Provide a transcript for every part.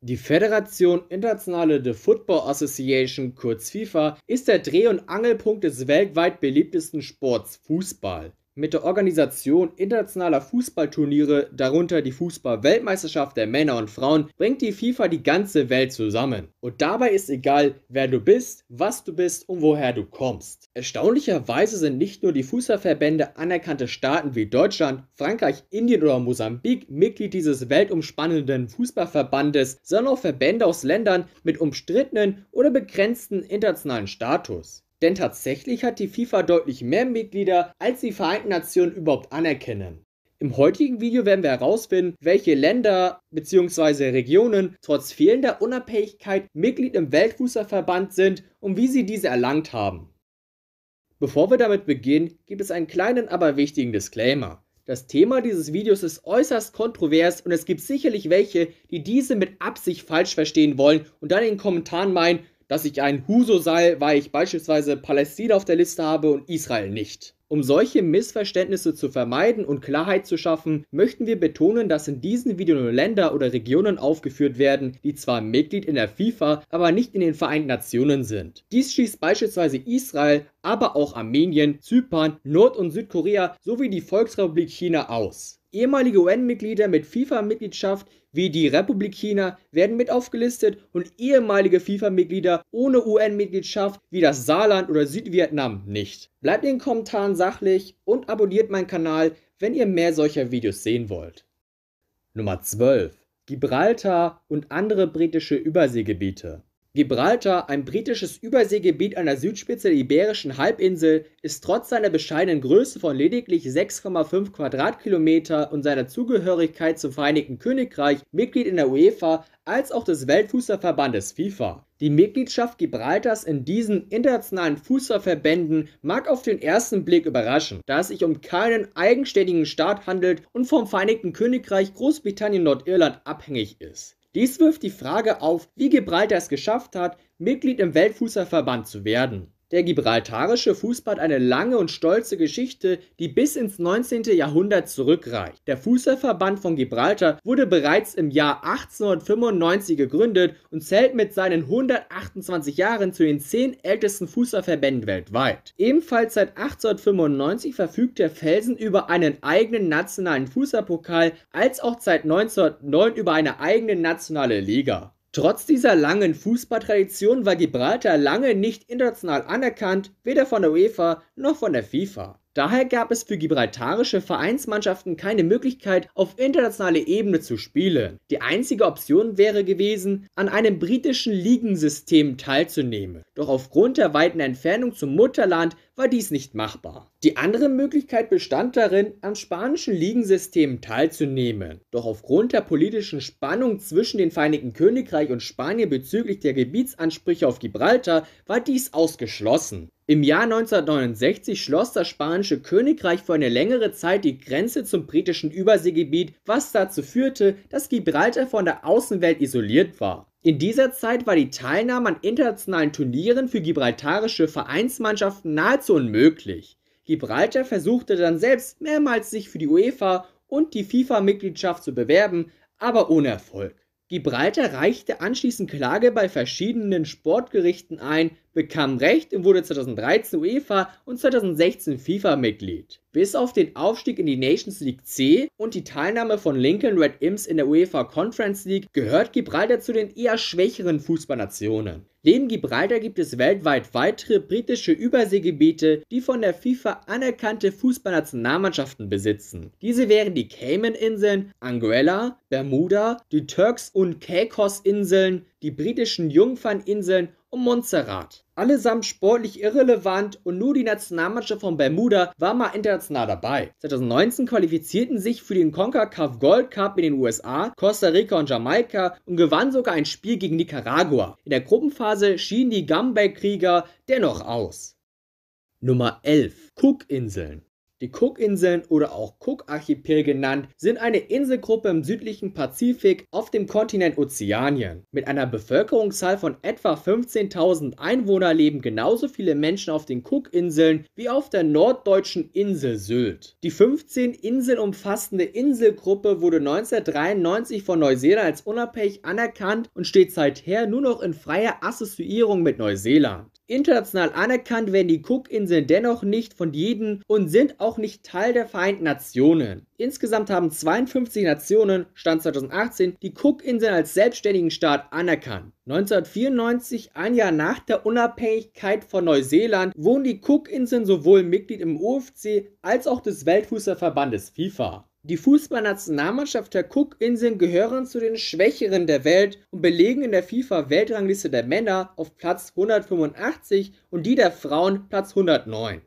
Die Föderation Internationale de Football Association, kurz FIFA, ist der Dreh- und Angelpunkt des weltweit beliebtesten Sports Fußball mit der Organisation internationaler Fußballturniere, darunter die Fußball-Weltmeisterschaft der Männer und Frauen, bringt die FIFA die ganze Welt zusammen. Und dabei ist egal, wer du bist, was du bist und woher du kommst. Erstaunlicherweise sind nicht nur die Fußballverbände anerkannte Staaten wie Deutschland, Frankreich, Indien oder Mosambik Mitglied dieses weltumspannenden Fußballverbandes, sondern auch Verbände aus Ländern mit umstrittenen oder begrenzten internationalen Status. Denn tatsächlich hat die FIFA deutlich mehr Mitglieder, als die Vereinten Nationen überhaupt anerkennen. Im heutigen Video werden wir herausfinden, welche Länder bzw. Regionen trotz fehlender Unabhängigkeit Mitglied im Weltfußballverband sind und wie sie diese erlangt haben. Bevor wir damit beginnen, gibt es einen kleinen, aber wichtigen Disclaimer. Das Thema dieses Videos ist äußerst kontrovers und es gibt sicherlich welche, die diese mit Absicht falsch verstehen wollen und dann in den Kommentaren meinen, dass ich ein Huso sei, weil ich beispielsweise Palästina auf der Liste habe und Israel nicht. Um solche Missverständnisse zu vermeiden und Klarheit zu schaffen, möchten wir betonen, dass in diesem Video nur Länder oder Regionen aufgeführt werden, die zwar Mitglied in der FIFA, aber nicht in den Vereinten Nationen sind. Dies schließt beispielsweise Israel, aber auch Armenien, Zypern, Nord- und Südkorea sowie die Volksrepublik China aus. Ehemalige UN-Mitglieder mit FIFA-Mitgliedschaft wie die Republik China werden mit aufgelistet und ehemalige FIFA-Mitglieder ohne UN-Mitgliedschaft wie das Saarland oder Südvietnam nicht. Bleibt in den Kommentaren sachlich und abonniert meinen Kanal, wenn ihr mehr solcher Videos sehen wollt. Nummer 12. Gibraltar und andere britische Überseegebiete. Gibraltar, ein britisches Überseegebiet an der Südspitze der Iberischen Halbinsel, ist trotz seiner bescheidenen Größe von lediglich 6,5 Quadratkilometer und seiner Zugehörigkeit zum Vereinigten Königreich Mitglied in der UEFA als auch des Weltfußballverbandes FIFA. Die Mitgliedschaft Gibraltars in diesen internationalen Fußballverbänden mag auf den ersten Blick überraschen, da es sich um keinen eigenständigen Staat handelt und vom Vereinigten Königreich Großbritannien Nordirland abhängig ist. Dies wirft die Frage auf, wie Gibraltar es geschafft hat, Mitglied im Weltfußballverband zu werden. Der gibraltarische Fußball hat eine lange und stolze Geschichte, die bis ins 19. Jahrhundert zurückreicht. Der Fußballverband von Gibraltar wurde bereits im Jahr 1895 gegründet und zählt mit seinen 128 Jahren zu den zehn ältesten Fußballverbänden weltweit. Ebenfalls seit 1895 verfügt der Felsen über einen eigenen nationalen Fußballpokal, als auch seit 1909 über eine eigene nationale Liga. Trotz dieser langen Fußballtradition war Gibraltar lange nicht international anerkannt, weder von der UEFA noch von der FIFA. Daher gab es für gibraltarische Vereinsmannschaften keine Möglichkeit, auf internationaler Ebene zu spielen. Die einzige Option wäre gewesen, an einem britischen Ligensystem teilzunehmen. Doch aufgrund der weiten Entfernung zum Mutterland war dies nicht machbar. Die andere Möglichkeit bestand darin, am spanischen Ligensystem teilzunehmen. Doch aufgrund der politischen Spannung zwischen dem Vereinigten Königreich und Spanien bezüglich der Gebietsansprüche auf Gibraltar war dies ausgeschlossen. Im Jahr 1969 schloss das spanische Königreich für eine längere Zeit die Grenze zum britischen Überseegebiet, was dazu führte, dass Gibraltar von der Außenwelt isoliert war. In dieser Zeit war die Teilnahme an internationalen Turnieren für gibraltarische Vereinsmannschaften nahezu unmöglich. Gibraltar versuchte dann selbst mehrmals sich für die UEFA und die FIFA-Mitgliedschaft zu bewerben, aber ohne Erfolg. Gibraltar reichte anschließend Klage bei verschiedenen Sportgerichten ein, bekam Recht und wurde 2013 UEFA und 2016 FIFA-Mitglied. Bis auf den Aufstieg in die Nations League C und die Teilnahme von Lincoln Red Imps in der UEFA Conference League gehört Gibraltar zu den eher schwächeren Fußballnationen. Neben Gibraltar gibt es weltweit weitere britische Überseegebiete, die von der FIFA anerkannte Fußballnationalmannschaften besitzen. Diese wären die Cayman-Inseln, Anguilla, Bermuda, die Turks- und Caicos-Inseln, die britischen Jungferninseln und Montserrat. Allesamt sportlich irrelevant und nur die Nationalmannschaft von Bermuda war mal international dabei. 2019 qualifizierten sich für den CONCACAF Gold Cup in den USA, Costa Rica und Jamaika und gewann sogar ein Spiel gegen Nicaragua. In der Gruppenphase schienen die Gambay-Krieger dennoch aus. Nummer 11. Cookinseln. Die Cookinseln oder auch Cook-Archipel genannt, sind eine Inselgruppe im südlichen Pazifik auf dem Kontinent Ozeanien. Mit einer Bevölkerungszahl von etwa 15.000 Einwohnern leben genauso viele Menschen auf den Cookinseln wie auf der norddeutschen Insel Sylt. Die 15 Inseln umfassende Inselgruppe wurde 1993 von Neuseeland als unabhängig anerkannt und steht seither nur noch in freier Assoziierung mit Neuseeland. International anerkannt werden die Cookinseln dennoch nicht von jedem und sind auch nicht Teil der Vereinten Nationen. Insgesamt haben 52 Nationen, Stand 2018, die Cookinseln als selbstständigen Staat anerkannt. 1994, ein Jahr nach der Unabhängigkeit von Neuseeland, wurden die Cookinseln sowohl Mitglied im OFC als auch des Weltfußballverbandes FIFA. Die Fußballnationalmannschaft der Cookinseln gehören zu den Schwächeren der Welt und belegen in der FIFA-Weltrangliste der Männer auf Platz 185 und die der Frauen Platz 109.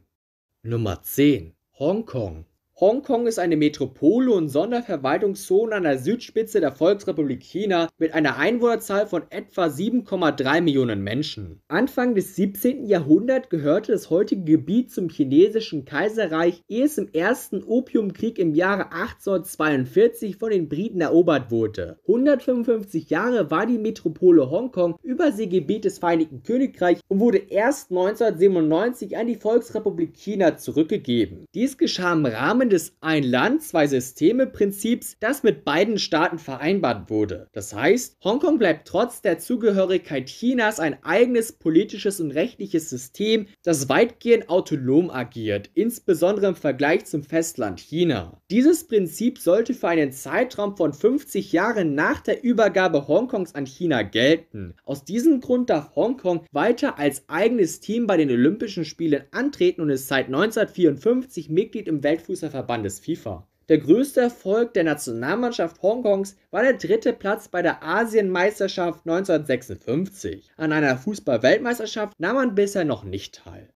Nummer 10 Hongkong Hongkong ist eine Metropole und Sonderverwaltungszone an der Südspitze der Volksrepublik China mit einer Einwohnerzahl von etwa 7,3 Millionen Menschen. Anfang des 17. Jahrhunderts gehörte das heutige Gebiet zum chinesischen Kaiserreich, ehe es im ersten Opiumkrieg im Jahre 1842 von den Briten erobert wurde. 155 Jahre war die Metropole Hongkong Überseegebiet des Vereinigten Königreichs und wurde erst 1997 an die Volksrepublik China zurückgegeben. Dies geschah im Rahmen des Ein-Land-Zwei-Systeme-Prinzips, das mit beiden Staaten vereinbart wurde. Das heißt, Hongkong bleibt trotz der Zugehörigkeit Chinas ein eigenes politisches und rechtliches System, das weitgehend autonom agiert, insbesondere im Vergleich zum Festland China. Dieses Prinzip sollte für einen Zeitraum von 50 Jahren nach der Übergabe Hongkongs an China gelten. Aus diesem Grund darf Hongkong weiter als eigenes Team bei den Olympischen Spielen antreten und ist seit 1954 Mitglied im Weltfußballverband Fußballverbandes FIFA. Der größte Erfolg der Nationalmannschaft Hongkongs war der dritte Platz bei der Asienmeisterschaft 1956. An einer Fußball-Weltmeisterschaft nahm man bisher noch nicht teil.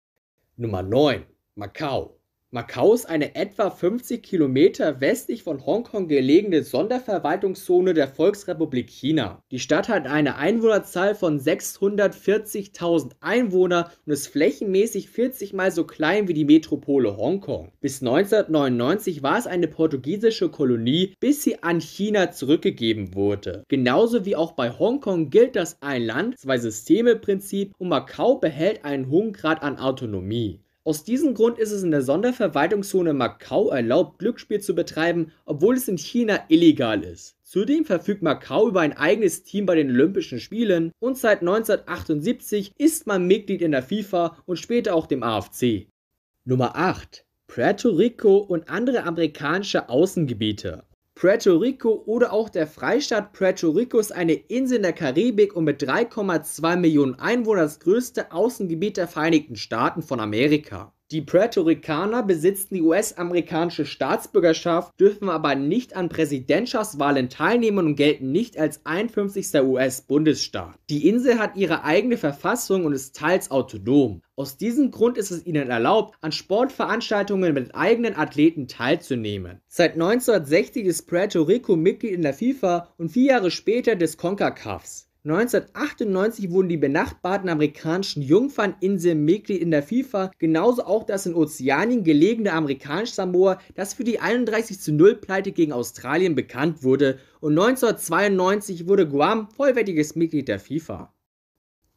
Nummer 9 Macau Macau ist eine etwa 50 Kilometer westlich von Hongkong gelegene Sonderverwaltungszone der Volksrepublik China. Die Stadt hat eine Einwohnerzahl von 640.000 Einwohner und ist flächenmäßig 40 mal so klein wie die Metropole Hongkong. Bis 1999 war es eine portugiesische Kolonie, bis sie an China zurückgegeben wurde. Genauso wie auch bei Hongkong gilt das Ein Land, zwei Systeme Prinzip und Macau behält einen hohen Grad an Autonomie. Aus diesem Grund ist es in der Sonderverwaltungszone Macau erlaubt, Glücksspiel zu betreiben, obwohl es in China illegal ist. Zudem verfügt Macau über ein eigenes Team bei den Olympischen Spielen und seit 1978 ist man Mitglied in der FIFA und später auch dem AFC. Nummer 8. Puerto Rico und andere amerikanische Außengebiete. Puerto Rico oder auch der Freistaat Puerto Rico ist eine Insel in der Karibik und mit 3,2 Millionen Einwohnern das größte Außengebiet der Vereinigten Staaten von Amerika. Die Puerto Ricaner besitzen die US-amerikanische Staatsbürgerschaft, dürfen aber nicht an Präsidentschaftswahlen teilnehmen und gelten nicht als 51. US-Bundesstaat. Die Insel hat ihre eigene Verfassung und ist teils autonom. Aus diesem Grund ist es ihnen erlaubt, an Sportveranstaltungen mit eigenen Athleten teilzunehmen. Seit 1960 ist Puerto Rico Mitglied in der FIFA und vier Jahre später des CONCACAFs. 1998 wurden die benachbarten amerikanischen Jungferninseln Mitglied in der FIFA, genauso auch das in Ozeanien gelegene amerikanische Samoa, das für die 31 zu 0 Pleite gegen Australien bekannt wurde, und 1992 wurde Guam vollwertiges Mitglied der FIFA.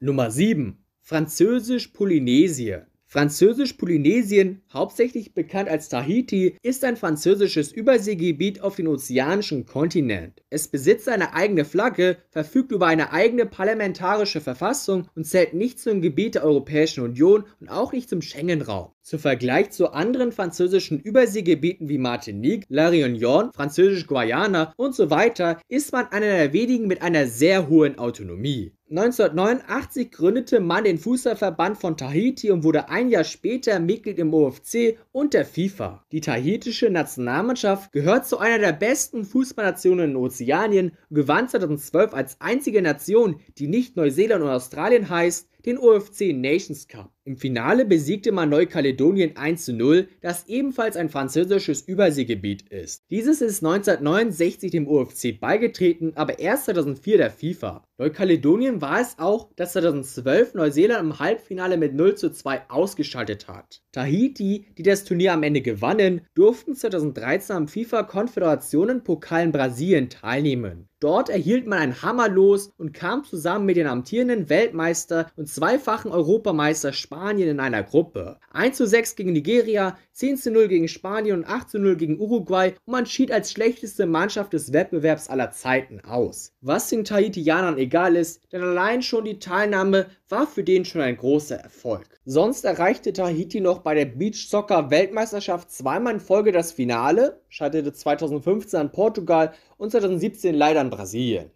Nummer 7 französisch polynesien Französisch-Polynesien, hauptsächlich bekannt als Tahiti, ist ein französisches Überseegebiet auf den ozeanischen Kontinent. Es besitzt eine eigene Flagge, verfügt über eine eigene parlamentarische Verfassung und zählt nicht zum Gebiet der Europäischen Union und auch nicht zum Schengen-Raum. Zum Vergleich zu anderen französischen Überseegebieten wie Martinique, La Réunion, Französisch-Guayana und so weiter ist man einer der wenigen mit einer sehr hohen Autonomie. 1989 gründete man den Fußballverband von Tahiti und wurde ein Jahr später Mitglied im OFC und der FIFA. Die tahitische Nationalmannschaft gehört zu einer der besten Fußballnationen in Ozeanien, und gewann 2012 als einzige Nation, die nicht Neuseeland und Australien heißt, den UFC Nations Cup. Im Finale besiegte man Neukaledonien 1 zu 0, das ebenfalls ein französisches Überseegebiet ist. Dieses ist 1969 dem UFC beigetreten, aber erst 2004 der FIFA. Neukaledonien war es auch, das 2012 Neuseeland im Halbfinale mit 0 zu 2 ausgeschaltet hat. Tahiti, die das Turnier am Ende gewannen, durften 2013 am FIFA-Konföderationen-Pokal in Brasilien teilnehmen. Dort erhielt man ein Hammerlos und kam zusammen mit den amtierenden Weltmeister und zweifachen Europameister Spanien in einer Gruppe. 1:6 gegen Nigeria, 10:0 gegen Spanien und 8:0 gegen Uruguay und man schied als schlechteste Mannschaft des Wettbewerbs aller Zeiten aus. Was den Tahitianern egal ist, denn allein schon die Teilnahme war für den schon ein großer Erfolg. Sonst erreichte Tahiti noch bei der Beach Soccer Weltmeisterschaft zweimal in Folge das Finale, scheiterte 2015 an Portugal und 2017 leider an Brasilien.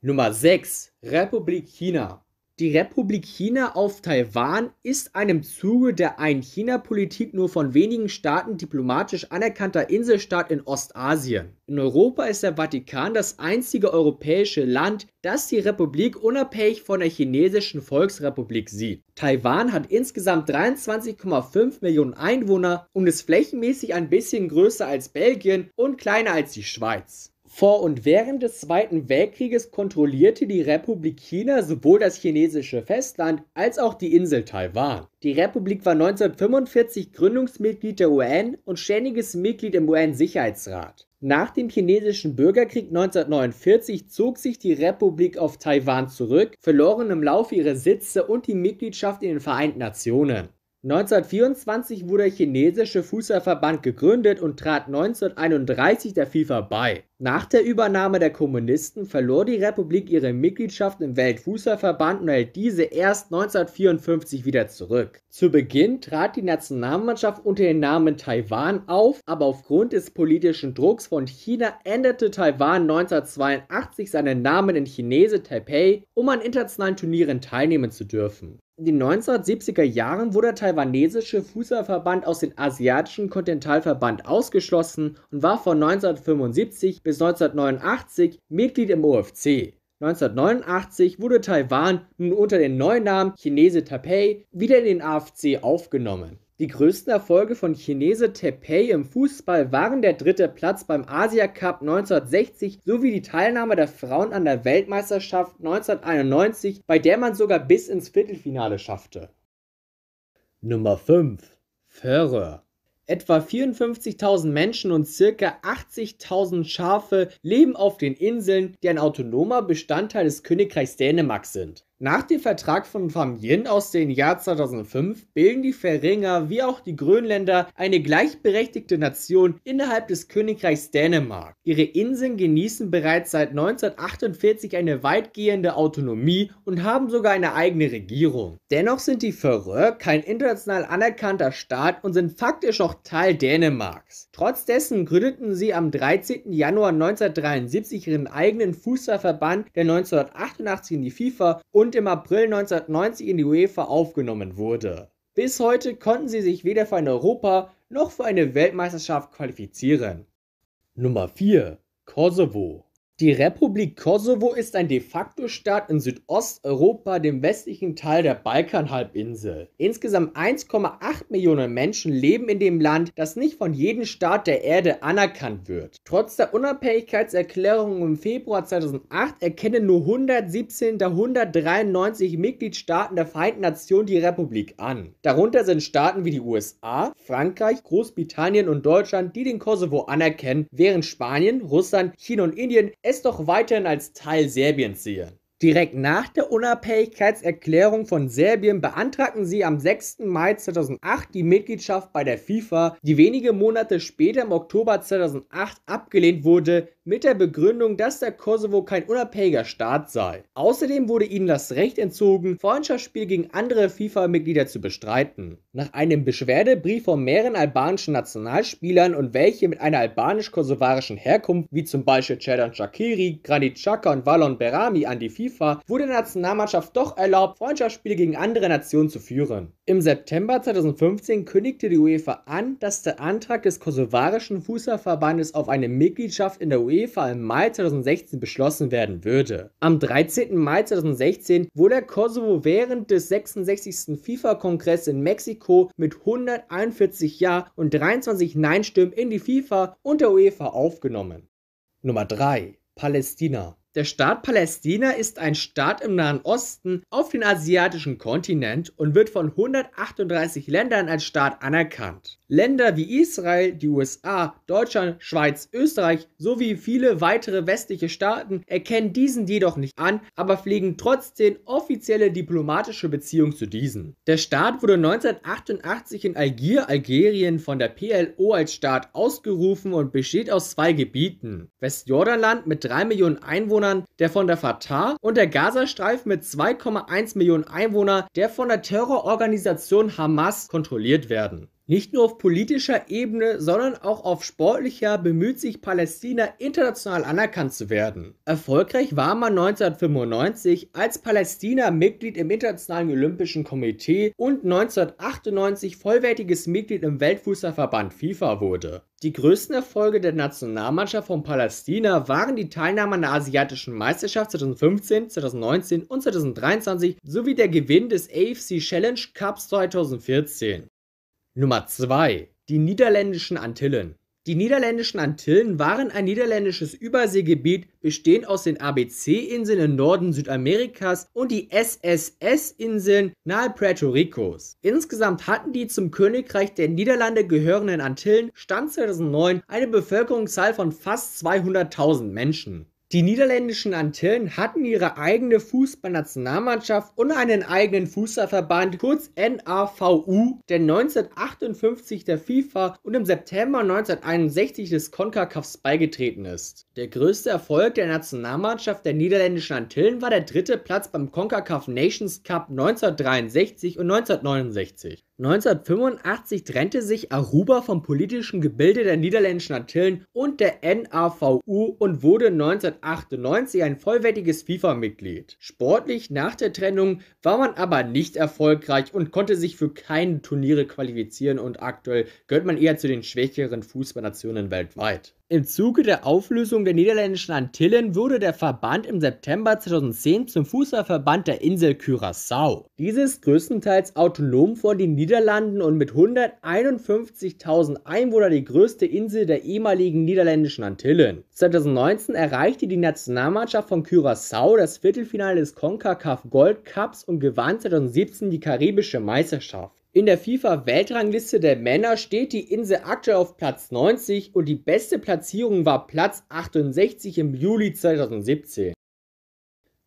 Nummer 6 Republik China die Republik China auf Taiwan ist ein im Zuge der Ein-China-Politik nur von wenigen Staaten diplomatisch anerkannter Inselstaat in Ostasien. In Europa ist der Vatikan das einzige europäische Land, das die Republik unabhängig von der chinesischen Volksrepublik sieht. Taiwan hat insgesamt 23,5 Millionen Einwohner und ist flächenmäßig ein bisschen größer als Belgien und kleiner als die Schweiz. Vor und während des Zweiten Weltkrieges kontrollierte die Republik China sowohl das chinesische Festland als auch die Insel Taiwan. Die Republik war 1945 Gründungsmitglied der UN und ständiges Mitglied im UN-Sicherheitsrat. Nach dem chinesischen Bürgerkrieg 1949 zog sich die Republik auf Taiwan zurück, verloren im Laufe ihre Sitze und die Mitgliedschaft in den Vereinten Nationen. 1924 wurde der chinesische Fußballverband gegründet und trat 1931 der FIFA bei. Nach der Übernahme der Kommunisten verlor die Republik ihre Mitgliedschaft im Weltfußballverband und hält diese erst 1954 wieder zurück. Zu Beginn trat die Nationalmannschaft unter dem Namen Taiwan auf, aber aufgrund des politischen Drucks von China änderte Taiwan 1982 seinen Namen in Chinese Taipei, um an internationalen Turnieren teilnehmen zu dürfen den 1970er Jahren wurde der taiwanesische Fußballverband aus dem asiatischen Kontinentalverband ausgeschlossen und war von 1975 bis 1989 Mitglied im OFC. 1989 wurde Taiwan nun unter dem neuen Namen Chinese Taipei wieder in den AFC aufgenommen die größten Erfolge von Chinese Taipei im Fußball waren der dritte Platz beim Asia Cup 1960 sowie die Teilnahme der Frauen an der Weltmeisterschaft 1991, bei der man sogar bis ins Viertelfinale schaffte. Nummer 5 Föhre Etwa 54.000 Menschen und circa 80.000 Schafe leben auf den Inseln, die ein autonomer Bestandteil des Königreichs Dänemark sind. Nach dem Vertrag von Pham Yin aus dem Jahr 2005 bilden die Färinger wie auch die Grönländer eine gleichberechtigte Nation innerhalb des Königreichs Dänemark. Ihre Inseln genießen bereits seit 1948 eine weitgehende Autonomie und haben sogar eine eigene Regierung. Dennoch sind die Färöer kein international anerkannter Staat und sind faktisch auch Teil Dänemarks. Trotz dessen gründeten sie am 13. Januar 1973 ihren eigenen Fußballverband, der 1988 in die FIFA und und im April 1990 in die UEFA aufgenommen wurde. Bis heute konnten sie sich weder für eine Europa noch für eine Weltmeisterschaft qualifizieren. Nummer 4 Kosovo die Republik Kosovo ist ein de facto Staat in Südosteuropa, dem westlichen Teil der Balkanhalbinsel. Insgesamt 1,8 Millionen Menschen leben in dem Land, das nicht von jedem Staat der Erde anerkannt wird. Trotz der Unabhängigkeitserklärung im Februar 2008 erkennen nur 117 der 193 Mitgliedstaaten der Vereinten Nationen die Republik an. Darunter sind Staaten wie die USA, Frankreich, Großbritannien und Deutschland, die den Kosovo anerkennen, während Spanien, Russland, China und Indien es doch weiterhin als Teil Serbiens sehe. Direkt nach der Unabhängigkeitserklärung von Serbien beantragten sie am 6. Mai 2008 die Mitgliedschaft bei der FIFA, die wenige Monate später im Oktober 2008 abgelehnt wurde, mit der Begründung, dass der Kosovo kein unabhängiger Staat sei. Außerdem wurde ihnen das Recht entzogen, Freundschaftsspiele gegen andere FIFA-Mitglieder zu bestreiten. Nach einem Beschwerdebrief von mehreren albanischen Nationalspielern und welche mit einer albanisch-kosovarischen Herkunft, wie zum Beispiel Cedan Shakiri, Granit Xhaka und Valon Berami an die FIFA FIFA wurde der Nationalmannschaft doch erlaubt, Freundschaftsspiele gegen andere Nationen zu führen. Im September 2015 kündigte die UEFA an, dass der Antrag des kosovarischen Fußballverbandes auf eine Mitgliedschaft in der UEFA im Mai 2016 beschlossen werden würde. Am 13. Mai 2016 wurde der Kosovo während des 66. FIFA-Kongresses in Mexiko mit 141 Ja und 23 Nein-Stimmen in die FIFA und der UEFA aufgenommen. Nummer 3. Palästina der Staat Palästina ist ein Staat im Nahen Osten auf dem asiatischen Kontinent und wird von 138 Ländern als Staat anerkannt. Länder wie Israel, die USA, Deutschland, Schweiz, Österreich sowie viele weitere westliche Staaten erkennen diesen jedoch nicht an, aber pflegen trotzdem offizielle diplomatische Beziehungen zu diesen. Der Staat wurde 1988 in Algier, Algerien von der PLO als Staat ausgerufen und besteht aus zwei Gebieten. Westjordanland mit 3 Millionen Einwohnern Einwohnern der von der Fatah und der Gazastreifen mit 2,1 Millionen Einwohnern der von der Terrororganisation Hamas kontrolliert werden. Nicht nur auf politischer Ebene, sondern auch auf sportlicher bemüht sich Palästina international anerkannt zu werden. Erfolgreich war man 1995 als Palästina Mitglied im Internationalen Olympischen Komitee und 1998 vollwertiges Mitglied im Weltfußballverband FIFA wurde. Die größten Erfolge der Nationalmannschaft von Palästina waren die Teilnahme an der Asiatischen Meisterschaft 2015, 2019 und 2023 sowie der Gewinn des AFC Challenge Cups 2014. Nummer 2. Die niederländischen Antillen. Die niederländischen Antillen waren ein niederländisches Überseegebiet, bestehend aus den ABC-Inseln im Norden Südamerikas und die SSS-Inseln nahe Puerto Ricos. Insgesamt hatten die zum Königreich der Niederlande gehörenden Antillen Stand 2009 eine Bevölkerungszahl von fast 200.000 Menschen. Die niederländischen Antillen hatten ihre eigene Fußballnationalmannschaft und einen eigenen Fußballverband, kurz NAVU, der 1958 der FIFA und im September 1961 des CONCACAFs beigetreten ist. Der größte Erfolg der Nationalmannschaft der niederländischen Antillen war der dritte Platz beim CONCACAF Nations Cup 1963 und 1969. 1985 trennte sich Aruba vom politischen Gebilde der niederländischen Antillen und der NAVU und wurde 1998 ein vollwertiges FIFA-Mitglied. Sportlich nach der Trennung war man aber nicht erfolgreich und konnte sich für keine Turniere qualifizieren und aktuell gehört man eher zu den schwächeren Fußballnationen weltweit. Im Zuge der Auflösung der Niederländischen Antillen wurde der Verband im September 2010 zum Fußballverband der Insel Curaçao. Dieses größtenteils autonom vor den Niederlanden und mit 151.000 Einwohnern die größte Insel der ehemaligen Niederländischen Antillen. 2019 erreichte die Nationalmannschaft von Curaçao das Viertelfinale des CONCACAF Gold Cups und gewann 2017 die karibische Meisterschaft. In der FIFA-Weltrangliste der Männer steht die Insel aktuell auf Platz 90 und die beste Platzierung war Platz 68 im Juli 2017.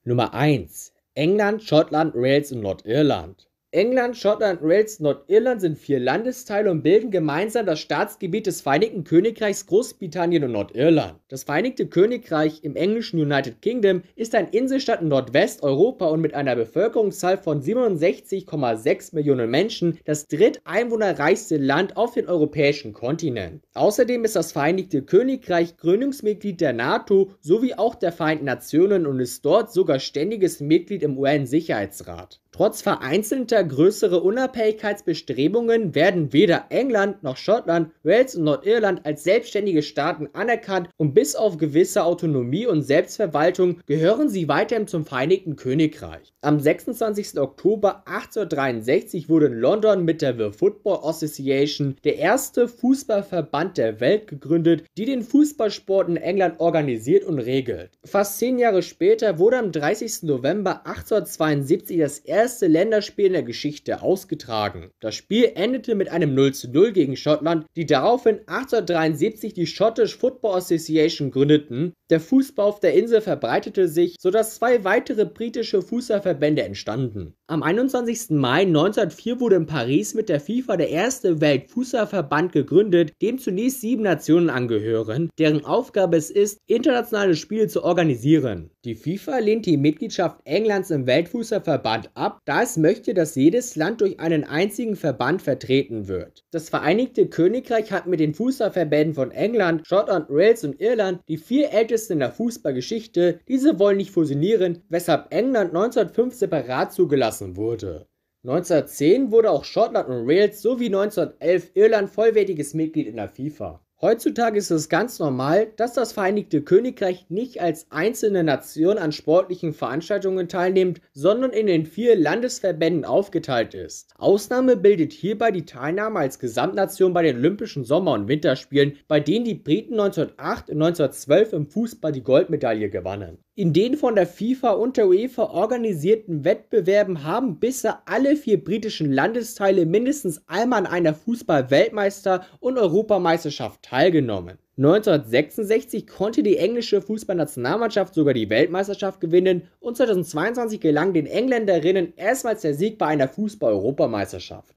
Nummer 1 England, Schottland, Wales und Nordirland. England, Schottland, Wales, Nordirland sind vier Landesteile und bilden gemeinsam das Staatsgebiet des Vereinigten Königreichs Großbritannien und Nordirland. Das Vereinigte Königreich im englischen United Kingdom ist ein Inselstaat in Nordwesteuropa und mit einer Bevölkerungszahl von 67,6 Millionen Menschen das dritteinwohnerreichste Land auf dem europäischen Kontinent. Außerdem ist das Vereinigte Königreich Gründungsmitglied der NATO sowie auch der Vereinten Nationen und ist dort sogar ständiges Mitglied im UN-Sicherheitsrat. Trotz vereinzelter größerer Unabhängigkeitsbestrebungen werden weder England noch Schottland, Wales und Nordirland als selbstständige Staaten anerkannt und bis auf gewisse Autonomie und Selbstverwaltung gehören sie weiterhin zum Vereinigten Königreich. Am 26. Oktober 1863 wurde in London mit der The Football Association der erste Fußballverband der Welt gegründet, die den Fußballsport in England organisiert und regelt. Fast zehn Jahre später wurde am 30. November 1872 das erste erste Länderspiel in der Geschichte ausgetragen. Das Spiel endete mit einem 0:0 gegen Schottland, die daraufhin 1873 die Scottish Football Association gründeten. Der Fußball auf der Insel verbreitete sich, sodass zwei weitere britische Fußballverbände entstanden. Am 21. Mai 1904 wurde in Paris mit der FIFA der erste Weltfußballverband gegründet, dem zunächst sieben Nationen angehören, deren Aufgabe es ist, internationale Spiele zu organisieren. Die FIFA lehnt die Mitgliedschaft Englands im Weltfußballverband ab war, da es möchte, dass jedes Land durch einen einzigen Verband vertreten wird. Das Vereinigte Königreich hat mit den Fußballverbänden von England, Schottland, Wales und Irland die vier ältesten in der Fußballgeschichte. Diese wollen nicht fusionieren, weshalb England 1905 separat zugelassen wurde. 1910 wurde auch Schottland und Wales sowie 1911 Irland vollwertiges Mitglied in der FIFA. Heutzutage ist es ganz normal, dass das Vereinigte Königreich nicht als einzelne Nation an sportlichen Veranstaltungen teilnimmt, sondern in den vier Landesverbänden aufgeteilt ist. Ausnahme bildet hierbei die Teilnahme als Gesamtnation bei den Olympischen Sommer- und Winterspielen, bei denen die Briten 1908 und 1912 im Fußball die Goldmedaille gewannen. In den von der FIFA und der UEFA organisierten Wettbewerben haben bisher alle vier britischen Landesteile mindestens einmal an einer Fußball-Weltmeister- und Europameisterschaft teilgenommen. 1966 konnte die englische Fußballnationalmannschaft sogar die Weltmeisterschaft gewinnen und 2022 gelang den Engländerinnen erstmals der Sieg bei einer Fußball-Europameisterschaft.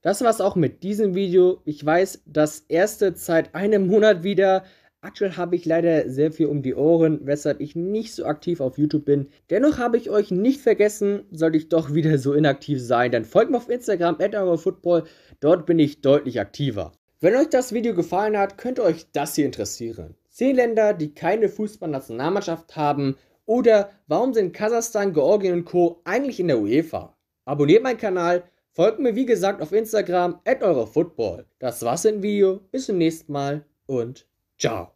Das war's auch mit diesem Video. Ich weiß, das erste seit einem Monat wieder. Aktuell habe ich leider sehr viel um die Ohren, weshalb ich nicht so aktiv auf YouTube bin. Dennoch habe ich euch nicht vergessen, sollte ich doch wieder so inaktiv sein, dann folgt mir auf Instagram football, dort bin ich deutlich aktiver. Wenn euch das Video gefallen hat, könnte euch das hier interessieren. 10 Länder, die keine Fußballnationalmannschaft haben oder warum sind Kasachstan, Georgien und Co. eigentlich in der UEFA? Abonniert meinen Kanal, folgt mir wie gesagt auf Instagram at eurefootball. Das war's im Video, bis zum nächsten Mal und 找。